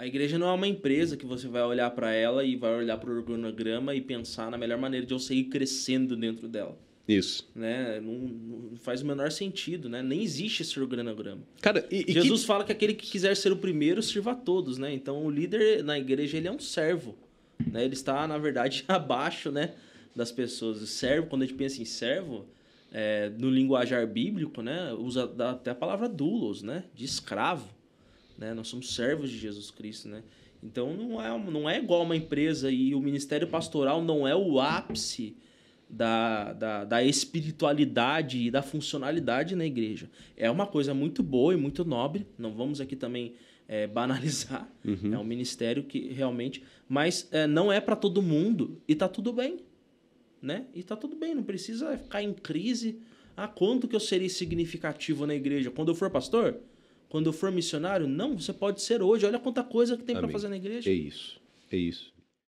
A igreja não é uma empresa que você vai olhar para ela e vai olhar para o organograma e pensar na melhor maneira de eu sair crescendo dentro dela. Isso. Né? Não, não, faz o menor sentido, né? Nem existe esse organograma. Cara, e, Jesus que... fala que aquele que quiser ser o primeiro sirva a todos, né? Então o líder na igreja ele é um servo, né? Ele está na verdade abaixo, né, das pessoas. O servo, quando a gente pensa em servo, é, no linguajar bíblico, né, usa até a palavra dulos, né, de escravo. Né? Nós somos servos de Jesus Cristo, né? Então não é, não é igual uma empresa e o ministério pastoral não é o ápice da, da, da espiritualidade e da funcionalidade na igreja. É uma coisa muito boa e muito nobre, não vamos aqui também é, banalizar. Uhum. É um ministério que realmente. Mas é, não é para todo mundo e tá tudo bem. Né? E tá tudo bem, não precisa ficar em crise. Ah, quanto que eu serei significativo na igreja? Quando eu for pastor, quando for missionário, não, você pode ser hoje. Olha quanta coisa que tem para fazer na igreja. É isso, é isso.